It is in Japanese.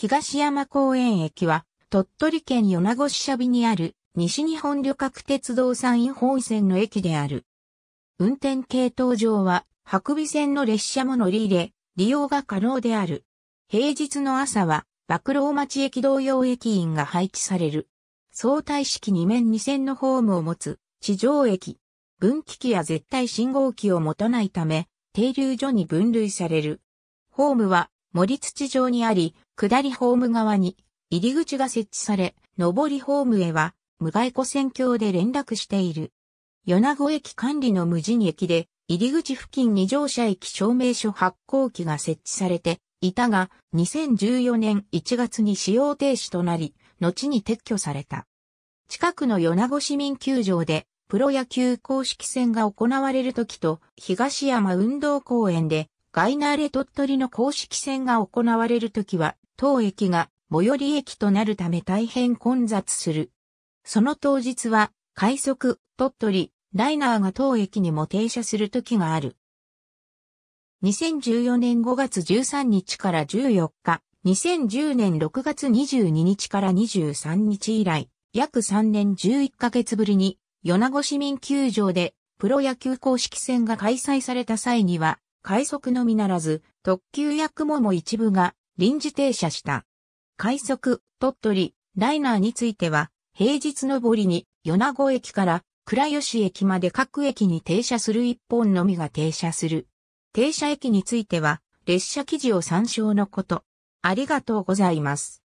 東山公園駅は、鳥取県米子市社美にある西日本旅客鉄道山陰本線の駅である。運転系統上は、白尾線の列車も乗り入れ、利用が可能である。平日の朝は、幕老町駅同様駅員が配置される。相対式2面2線のホームを持つ地上駅。分岐器や絶対信号機を持たないため、停留所に分類される。ホームは森土上にあり、下りホーム側に入り口が設置され、上りホームへは無外湖線橋で連絡している。米子駅管理の無人駅で、入り口付近に乗車駅証明書発行機が設置されていたが、2014年1月に使用停止となり、後に撤去された。近くの米子市民球場で、プロ野球公式戦が行われる時と、東山運動公園で、ガイナーレ鳥取の公式戦が行われるときは、当駅が最寄り駅となるため大変混雑する。その当日は、快速、鳥取、ライナーが当駅にも停車するときがある。2014年5月13日から14日、2010年6月22日から23日以来、約3年11ヶ月ぶりに、米子市民球場でプロ野球公式戦が開催された際には、快速のみならず、特急や雲も一部が臨時停車した。快速、鳥取、ライナーについては、平日ぼりに米子駅から倉吉駅まで各駅に停車する一本のみが停車する。停車駅については、列車記事を参照のこと。ありがとうございます。